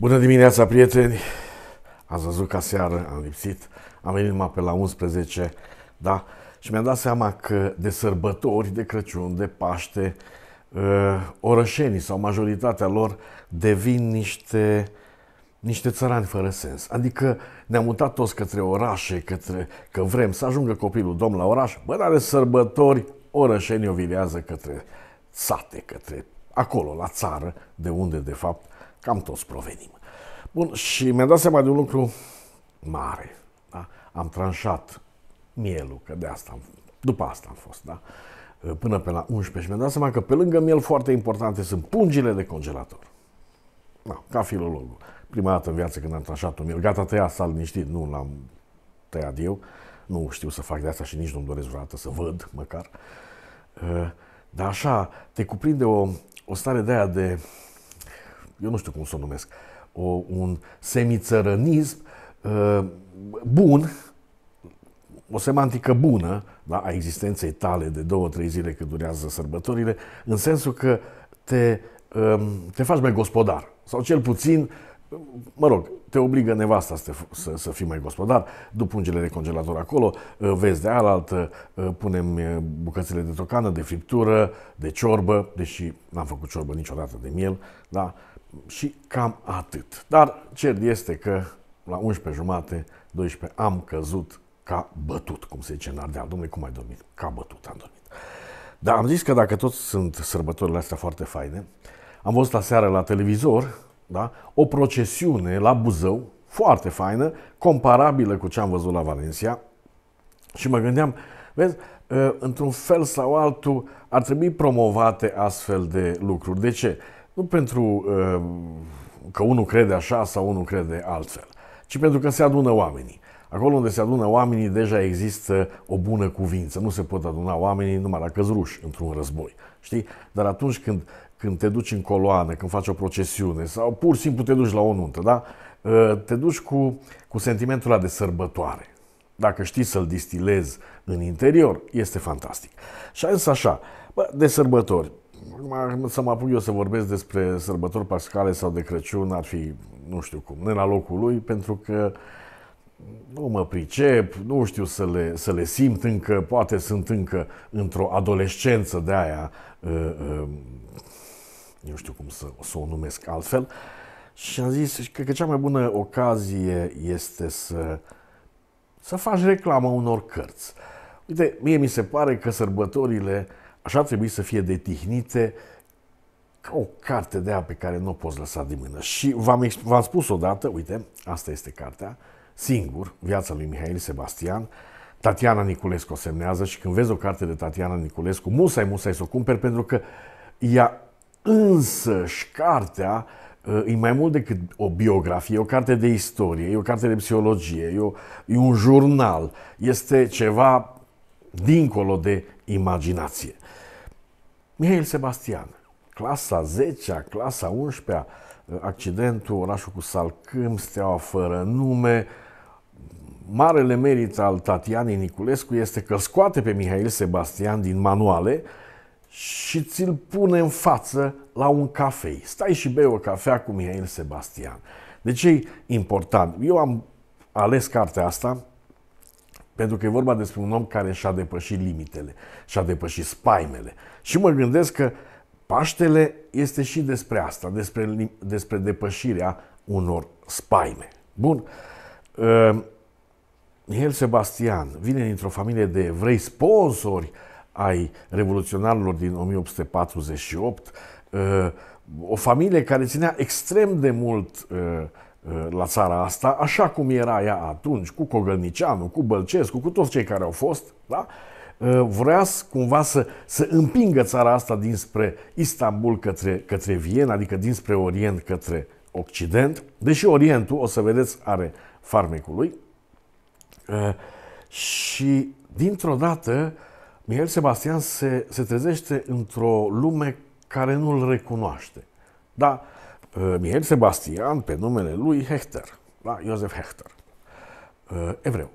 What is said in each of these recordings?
Bună dimineața, prieteni! Ați văzut ca seară am lipsit, am venit numai pe la 11, da? Și mi-am dat seama că de sărbători, de Crăciun, de Paște, uh, orășenii sau majoritatea lor devin niște, niște țărani fără sens. Adică ne-am mutat toți către orașe, către, că vrem să ajungă copilul domn la oraș, bă, dar de sărbători orășenii o virează către sate, către acolo, la țară, de unde, de fapt, Cam toți provenim. Bun, și mi-am dat seama de un lucru mare. Da? Am tranșat mielul, că de asta am, după asta am fost, da? până pe la 11 și mi-am dat seama că pe lângă miel foarte importante sunt pungile de congelator. Da, ca filologul. Prima dată în viață când am tranșat un miel, gata, tăia, s-a liniștit, nu l-am tăiat eu. Nu știu să fac de asta și nici nu-mi doresc vreodată să văd, măcar. Ă, dar așa, te cuprinde o, o stare de aia de eu nu știu cum să o numesc, o, un semițărănism uh, bun, o semantică bună da, a existenței tale de două, trei zile cât durează sărbătorile, în sensul că te, um, te faci mai gospodar. Sau cel puțin, mă rog, te obligă nevasta să, te, să, să fii mai gospodar, du pungele de congelator acolo, uh, vezi de alaltă, uh, punem bucățele de tocană, de friptură, de ciorbă, deși n-am făcut ciorbă niciodată de miel, da? și cam atât. Dar cert este că la 11 jumate, 12 am căzut ca bătut, cum se zice în Ardeal. Domnule, cum ai dormit? Ca bătut am dormit. Dar am zis că dacă tot sunt sărbătorile astea foarte faine, am văzut la seară la televizor da, o procesiune la Buzău, foarte faină, comparabilă cu ce am văzut la Valencia și mă gândeam, vezi, ă, într-un fel sau altul ar trebui promovate astfel de lucruri. De ce? Nu pentru uh, că unul crede așa sau unul crede altfel, ci pentru că se adună oamenii. Acolo unde se adună oamenii, deja există o bună cuvință. Nu se pot aduna oamenii numai la căzruși într-un război. Știi? Dar atunci când, când te duci în coloană, când faci o procesiune sau pur și simplu te duci la o nuntă, da? Uh, te duci cu, cu sentimentul ăla de sărbătoare. Dacă știi să-l distilezi în interior, este fantastic. Și a zis așa, bă, de sărbători, Acum să mă apuc eu să vorbesc despre sărbători pascale sau de Crăciun ar fi, nu știu cum, ne la locul lui, pentru că nu mă pricep, nu știu să le, să le simt încă, poate sunt încă într-o adolescență de aia, uh, uh, nu știu cum să, să o numesc altfel, și am zis că, că cea mai bună ocazie este să, să faci reclamă unor cărți. Uite, mie mi se pare că sărbătorile uh, Așa ar trebui să fie detihnite ca o carte de aia pe care nu o poți lăsa de mână. Și v-am, v-am spus odată, uite, asta este cartea, singur, viața lui Mihail Sebastian, Tatiana Niculescu o semnează și când vezi o carte de Tatiana Niculescu, musai, musai să o cumperi pentru că ea însăși cartea uh, e mai mult decât o biografie, e o carte de istorie, e o carte de psihologie, e, o, e un jurnal, este ceva dincolo de imaginație. Mihail Sebastian, clasa 10-a, clasa 11-a, accidentul, orașul cu salcâm, steaua fără nume, marele merit al Tatianei Niculescu este că scoate pe Mihail Sebastian din manuale și ți-l pune în față la un cafei. Stai și bei o cafea cu Mihail Sebastian. De ce e important? Eu am ales cartea asta pentru că e vorba despre un om care și-a depășit limitele, și-a depășit spaimele. Și mă gândesc că Paștele este și despre asta, despre, despre depășirea unor spaime. Bun, el, ehm, Sebastian, vine dintr-o familie de evrei sponsori ai revoluționarilor din 1848, ehm, o familie care ținea extrem de mult uh, Eh, la țara asta, așa cum era ea atunci, cu Cogălnicianu, cu Bălcescu, cu toți cei care au fost, da? Eh, vrea cumva să, să împingă țara asta dinspre Istanbul către, către Viena, adică dinspre Orient către Occident, deși Orientul, o să vedeți, are farmecul lui. Eh, și dintr-o dată, Mihel Sebastian se, se trezește într-o lume care nu-l recunoaște. Da, Eh, Mihail Sebastian, pe numele lui Hechter, la da? Iosef Hechter, eh, evreu.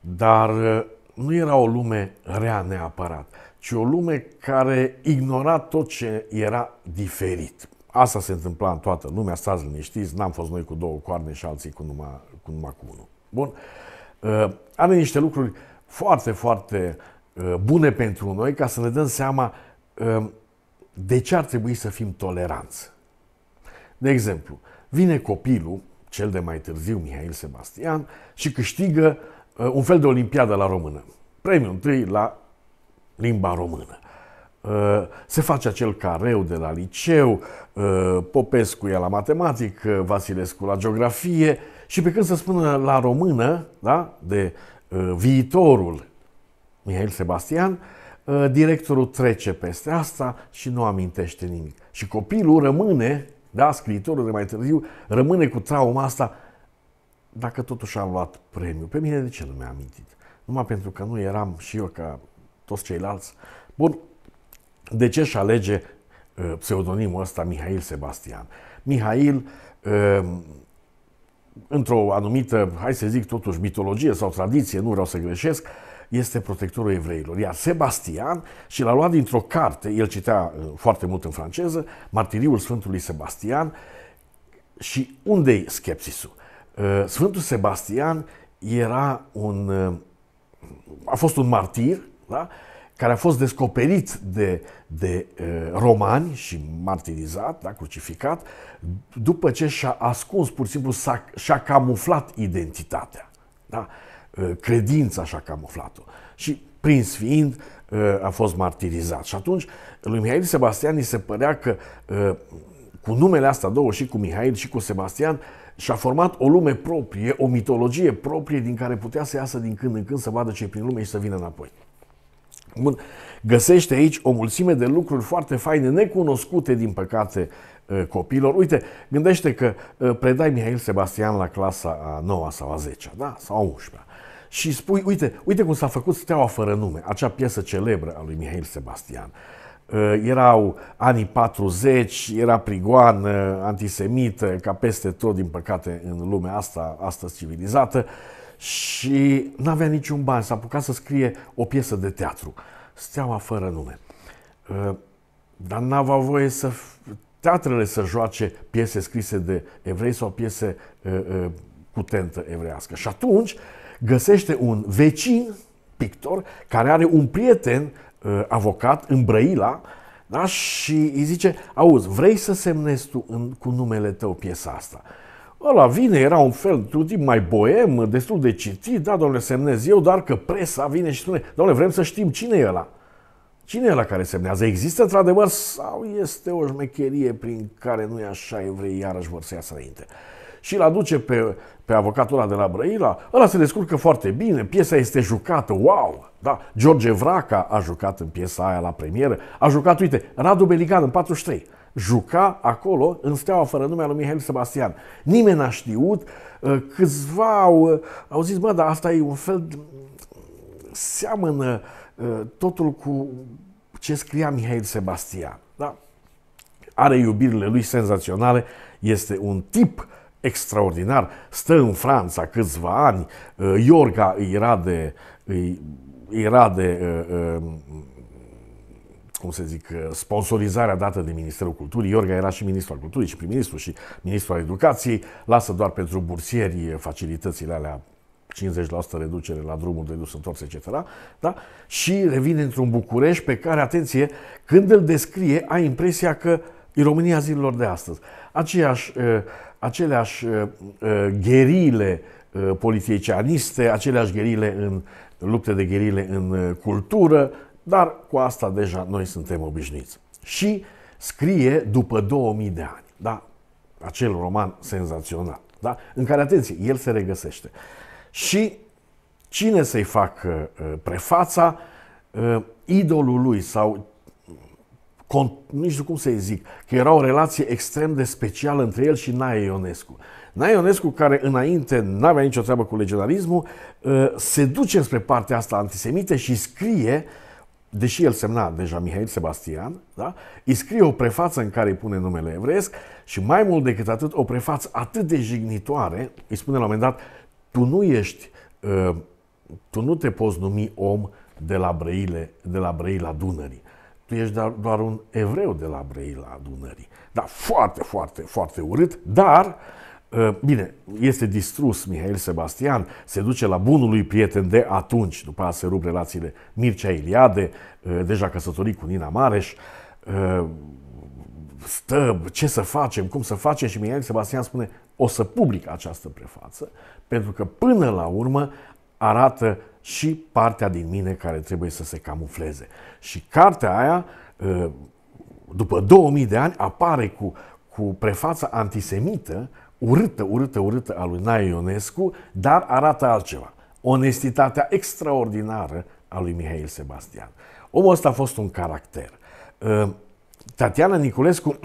Dar eh, nu era o lume rea neapărat, ci o lume care ignora tot ce era diferit. Asta se întâmpla în toată lumea, stați liniștiți, n-am fost noi cu două coarne și alții cu numai cu, numai cu unul. Bun, are niște lucruri foarte, foarte bune pentru noi ca să ne dăm seama de ce ar trebui să fim toleranți. De exemplu, vine copilul, cel de mai târziu Mihail Sebastian, și câștigă uh, un fel de olimpiadă la română. Premiul întâi la limba română. Uh, se face acel careu de la liceu, uh, Popescu e la matematică, Vasilescu la geografie și pe când se spună la română, da, de viitorul Mihail Sebastian, directorul trece peste asta și nu amintește nimic. Și copilul rămâne da, scriitorul de mai târziu rămâne cu trauma asta dacă totuși am luat premiu. Pe mine de ce nu mi-a amintit? Numai pentru că nu eram și eu ca toți ceilalți. Bun, de ce și alege uh, pseudonimul ăsta Mihail Sebastian? Mihail, uh, într-o anumită, hai să zic totuși, mitologie sau tradiție, nu vreau să greșesc, uh, este protectorul evreilor. Iar Sebastian și l-a luat dintr-o carte, el citea uh, foarte mult în franceză, Martiriul Sfântului Sebastian și unde-i schepsisul? Uh, Sfântul Sebastian era un, uh, a fost un martir, da? care a fost descoperit de, de romani și martirizat, da, crucificat, după ce și-a ascuns, pur și simplu și-a camuflat identitatea. Da? credința așa a camuflat-o. Și prins fiind, a fost martirizat. Și atunci lui Mihail Sebastian îi se părea că cu numele astea două, și cu Mihail și cu Sebastian, și-a format o lume proprie, o mitologie proprie din care putea să iasă din când în când să vadă ce prin lume și să vină înapoi. Bun, găsește aici o mulțime de lucruri foarte faine, necunoscute din păcate copiilor. Uite, gândește că predai Mihail Sebastian la clasa a 9 sau a 10 da? sau a 11 și spui, uite, uite cum s-a făcut Steaua fără nume, acea piesă celebră a lui Mihail Sebastian. Erau anii 40, era prigoan, antisemit, ca peste tot, din păcate, în lumea asta, astăzi civilizată, și n-avea niciun bani, s-a apucat să scrie o piesă de teatru, Steaua fără nume. Dar n-avea voie să teatrele să joace piese scrise de evrei sau piese uh, cu tentă evrească. Și atunci găsește un vecin pictor care are un prieten uh, avocat în Brăila da? și îi zice, auzi, vrei să semnezi tu în, cu numele tău piesa asta? Ăla vine, era un fel, un tip mai boem, destul de citit, da, domnule, semnez eu, dar că presa vine și spune, domnule, vrem să știm cine e ăla. Cine e la care semnează? Există într-adevăr sau este o șmecherie prin care nu e așa evrei iarăși vor să iasă înainte? Și îl aduce pe, pe avocatul ăla de la Brăila, ăla se descurcă foarte bine, piesa este jucată, wow! Da? George Vraca a jucat în piesa aia la premieră, a jucat, uite, Radu Beligan în 43, juca acolo în steaua fără numea lui Mihail Sebastian. Nimeni n-a știut, uh, câțiva au, uh, au zis, bă, dar asta e un fel, de... seamănă Ă, totul cu ce scria Mihail Sebastian. Da? Are iubirile lui senzaționale, este un tip extraordinar, stă în Franța câțiva ani, ă, Iorga era de, era de ă, cum să zic, sponsorizarea dată de Ministerul Culturii. Iorga era și ministrul al culturii și prim-ministru și ministrul educației. Lasă doar pentru bursieri facilitățile alea 50% reducere la drumul de dus întors, etc. Da? Și revine într-un București pe care, atenție, când îl descrie, ai impresia că e România zilelor de astăzi. Aceeași, uh, aceleași uh, uh, gherile politicianiste, aceleași gherile în lupte de gherile în cultură, dar cu asta deja noi suntem obișnuiți. Și scrie după 2000 de ani, da? acel roman senzațional, da? în care, atenție, el se regăsește și cine să-i facă uh, prefața uh, idolul lui sau nici nu cum să-i zic, că era o relație extrem de specială între el și Nae Ionescu. Nae Ionescu, care înainte n-avea nicio treabă cu legionarismul, uh, se duce spre partea asta antisemite și scrie, deși el semna deja Mihail Sebastian, da? îi scrie o prefață în care îi pune numele evresc și mai mult decât atât, o prefață atât de jignitoare, îi spune la un moment dat, tu nu ești, ă, tu nu te poți numi om de la Brăile, de la Brăila Dunării. Tu ești doar un evreu de la Brăila Dunării. Da, foarte, foarte, foarte urât, dar ă, Bine, este distrus Mihail Sebastian, se duce la bunul lui prieten de atunci, după aceea se rup relațiile Mircea Iliade, ă, deja căsătorit cu Nina Mareș, stă, ce să facem, cum să facem și Mihail Sebastian spune, o să public această prefață, pentru că până la urmă arată și partea din mine care trebuie să se camufleze. Și cartea aia, ă, după 2000 de ani, apare cu, cu prefața antisemită, urâtă, urâtă, urâtă a lui Nae Ionescu, dar arată altceva. Onestitatea extraordinară a lui Mihail Sebastian. Omul ăsta a fost un caracter. Ă, Tatiana Niculescu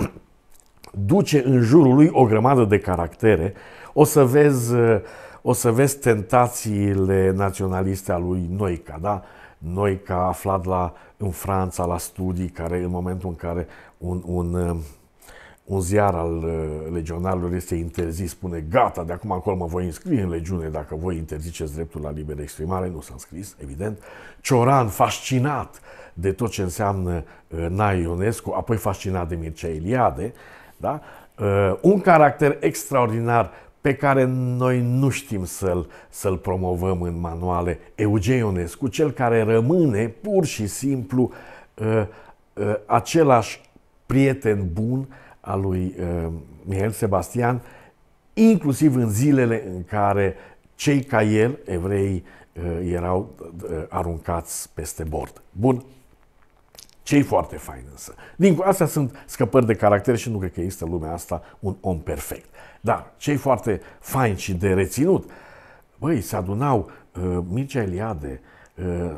duce în jurul lui o grămadă de caractere, o să vezi, o să vezi tentațiile naționaliste a lui Noica, da? Noica aflat la, în Franța la studii, care în momentul în care un, un, um, un ziar al uh, legionarilor este interzis, spune gata, de acum acolo mă voi înscrie în legiune dacă voi interziceți dreptul la liberă exprimare, nu s-a înscris, evident. Cioran, fascinat de tot ce înseamnă uh, Nae Ionescu, apoi fascinat de Mircea Eliade, da? Uh, un caracter extraordinar pe care noi nu știm să-l, să promovăm în manuale, Eugen Ionescu, cel care rămâne pur și simplu uh, uh, același prieten bun al lui Mihail Sebastian, inclusiv în zilele în care cei ca el, evrei, erau aruncați peste bord. Bun, ce e foarte fain însă. Din astea sunt scăpări de caracter și nu cred că există lumea asta un om perfect. Dar ce e foarte fain și de reținut, băi, se adunau uh, Mircea Eliade, uh,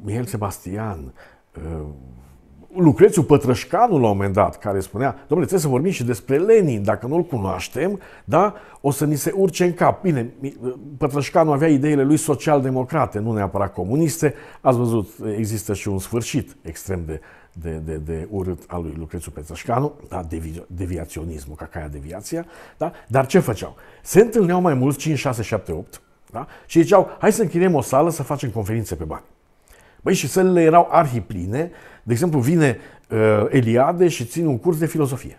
Mihail Sebastian, uh, Lucrețiu Pătrășcanu la un moment dat, care spunea, domnule, trebuie să vorbim și despre Lenin, dacă nu-l cunoaștem, da, o să ni se urce în cap. Bine, Pătrășcanu avea ideile lui social-democrate, nu neapărat comuniste. Ați văzut, există și un sfârșit extrem de, de, de, de urât al lui Lucrețiu Pătrășcanu, da, devi, deviaționismul, ca caia deviația, da? dar ce făceau? Se întâlneau mai mulți, 5, 6, 7, 8, da? și ziceau, hai să închiriem o sală să facem conferințe pe bani. Băi, și sălile erau arhipline. De exemplu, vine uh, Eliade și ține un curs de filozofie.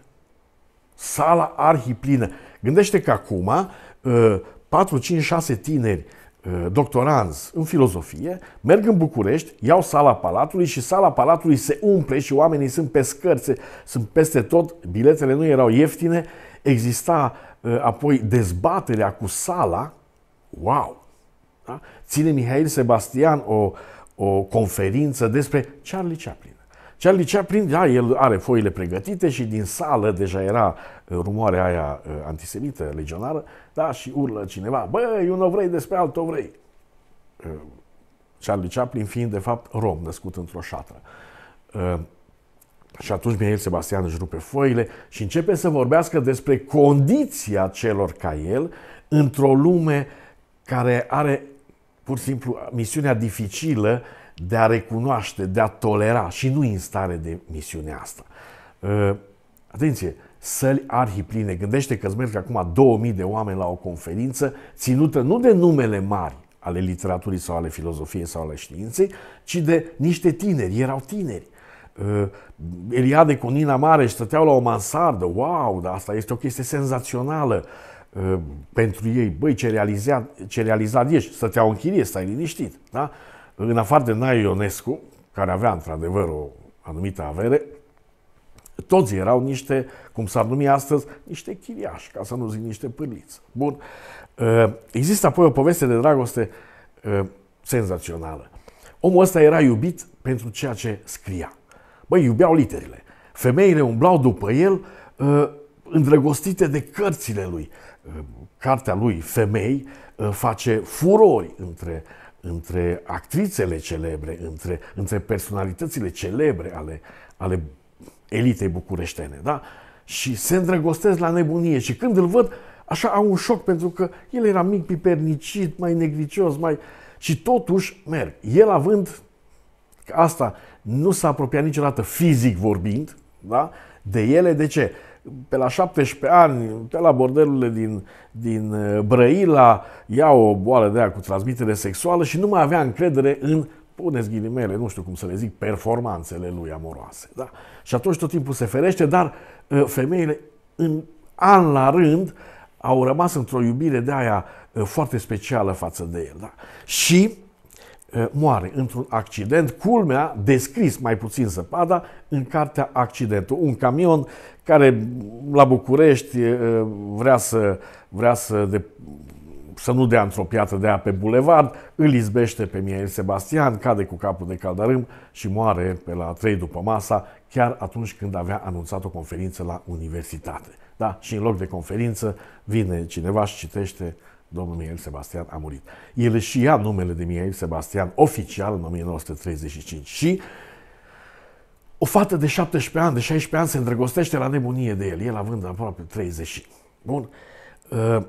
Sala arhiplină. Gândește că acum uh, 4, 5, 6 tineri uh, doctoranți în filozofie merg în București, iau sala Palatului și sala Palatului se umple și oamenii sunt pe scărțe, sunt peste tot, biletele nu erau ieftine, exista uh, apoi dezbaterea cu sala, wow! Da? Ține Mihail Sebastian o uh, o conferință despre Charlie Chaplin. Charlie Chaplin, da, el are foile pregătite și din sală deja era uh, rumoarea aia uh, antisemită, legionară, da, și urlă cineva, băi, unul vrei, despre alt vrei. Uh, Charlie Chaplin fiind, de fapt, rom, născut într-o șatră. Și atunci el, Sebastian își rupe foile și începe să vorbească despre condiția celor ca el într-o lume care are pur și simplu misiunea dificilă de a recunoaște, de a tolera și nu în stare de misiunea asta. Ă, atenție, săli arhipline. Gândește că îți merg acum 2000 de oameni la o conferință ținută nu de numele mari ale literaturii sau ale filozofiei sau ale științei, ci de niște tineri, erau tineri. Ă, Eliade cu Nina Mare și stăteau la o mansardă, wow, dar asta este o chestie senzațională. Uh, pentru ei, băi, ce realizat, ce realizat ești, să te au închirie, stai liniștit. Da? În afară de Nae Ionescu, care avea într-adevăr o anumită avere, toți erau niște, cum s-ar numi astăzi, niște chiriași, ca să nu zic niște pârliți. Bun. Uh, există apoi o poveste de dragoste uh, senzațională. Omul ăsta era iubit pentru ceea ce scria. Băi, iubeau literele. Femeile umblau după el îndrăgostite de cărțile lui, cartea lui Femei uh, face furori între, între actrițele celebre, între, între personalitățile celebre ale, ale elitei bucureștene. Da? Și se îndrăgostesc la nebunie și când îl văd, așa au un șoc pentru că el era mic, pipernicit, mai negricios, mai... Și totuși merg. El având că asta nu s-a apropiat niciodată fizic vorbind da? de ele, de ce? pe la 17 ani, pe la bordelurile din, din uh, Brăila, ia o boală de aia cu transmitere sexuală și nu mai avea încredere în puneți ghilimele, nu știu cum să le zic, performanțele lui amoroase. Da? Și atunci tot timpul se ferește, dar uh, femeile în an la rând au rămas într-o iubire de aia uh, foarte specială față de el. Da? Și moare într-un accident, culmea, descris mai puțin zăpada, în cartea Accidentul. Un camion care la București vrea să, vrea să, de, să nu dea într-o piatră de apă pe bulevard, îl izbește pe Miel Sebastian, cade cu capul de caldarâm și moare pe la 3 după masa, chiar atunci când avea anunțat o conferință la universitate. Da? Și în loc de conferință vine cineva și citește domnul Mihail Sebastian a murit. El își ia numele de Mihail Sebastian oficial în 1935 și o fată de 17 ani, de 16 ani se îndrăgostește la nebunie de el, el având aproape 30. Bun. Ă,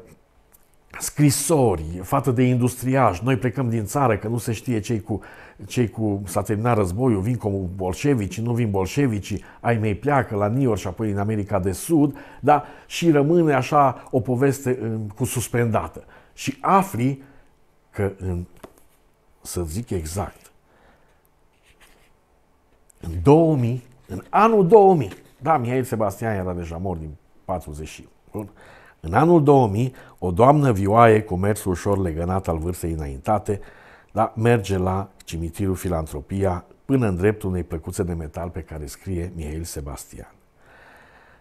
scrisori față de industriași, noi plecăm din țară că nu se știe cei cu, cei cu s-a terminat războiul, vin cu bolșevici, nu vin bolșevici, ai mei pleacă la New York și apoi în America de Sud, da? și rămâne așa o poveste cu suspendată. Și afli că, în, să zic exact, în 2000, în anul 2000, da, Mihail Sebastian era deja mort din 40. Bun? În anul 2000, o doamnă vioaie cu mers ușor legănat al vârstei înaintate, dar merge la cimitirul Filantropia până în dreptul unei plăcuțe de metal pe care scrie Mihail Sebastian.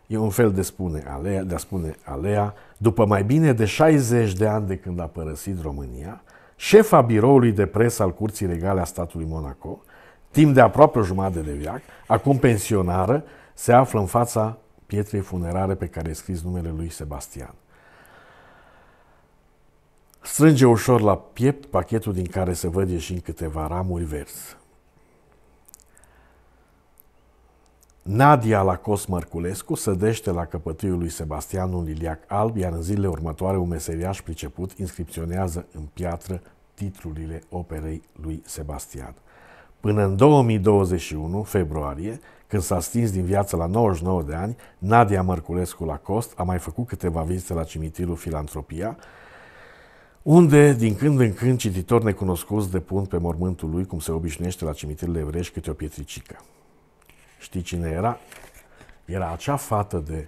E un fel de, spune alea, de a spune alea, după mai bine de 60 de ani de când a părăsit România, șefa biroului de presă al Curții Regale a statului Monaco, timp de aproape o jumătate de veac, acum pensionară, se află în fața pietrei funerare pe care e scris numele lui Sebastian. Strânge ușor la piept pachetul din care se văd în câteva ramuri verzi. Nadia la Cos Mărculescu sădește la căpătâiul lui Sebastian un liliac alb, iar în zilele următoare un meseriaș priceput inscripționează în piatră titlurile operei lui Sebastian. Până în 2021, februarie, când s-a stins din viață la 99 de ani, Nadia Mărculescu la Cost a mai făcut câteva vizite la cimitirul Filantropia, unde, din când în când, cititori necunoscuți depun pe mormântul lui, cum se obișnuiește la cimitirile evrești, câte o pietricică. Știi cine era? Era acea fată de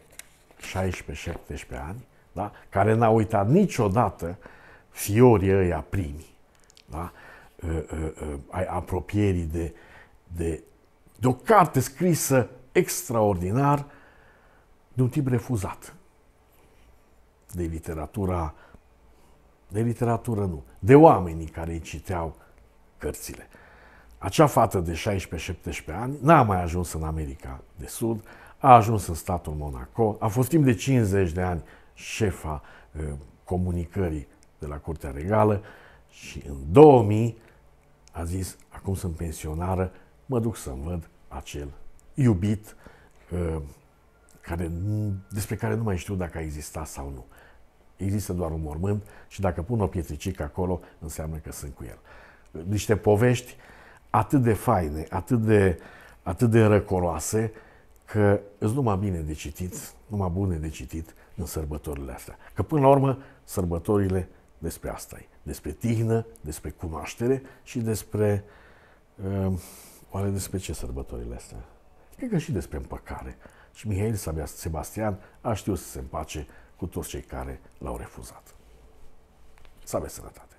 16-17 ani, da? care n-a uitat niciodată fiorii ăia primi. Da? Uh, uh, uh, ai apropierii de, de, de o carte scrisă extraordinar de un tip refuzat de literatura, de literatură nu, de oamenii care îi citeau cărțile. Acea fată de 16-17 ani n-a mai ajuns în America de Sud, a ajuns în statul Monaco, a fost timp de 50 de ani șefa comunicării de la Curtea Regală și în 2000 a zis, acum sunt pensionară, mă duc să-mi văd acel iubit uh, care, despre care nu mai știu dacă a existat sau nu. Există doar un mormânt și dacă pun o pietricică acolo, înseamnă că sunt cu el. Niște povești atât de faine, atât de, atât de răcoroase, că sunt numai bine de citit, numai bune de citit în sărbătorile astea. Că până la urmă, sărbătorile despre asta e, despre tihnă, despre cunoaștere și despre, uh, oare despre ce sărbătorile astea? Cred că și despre împăcare. Și Mihail Sebastian a știut să se împace cu toți cei care l-au refuzat. Să aveți sănătate!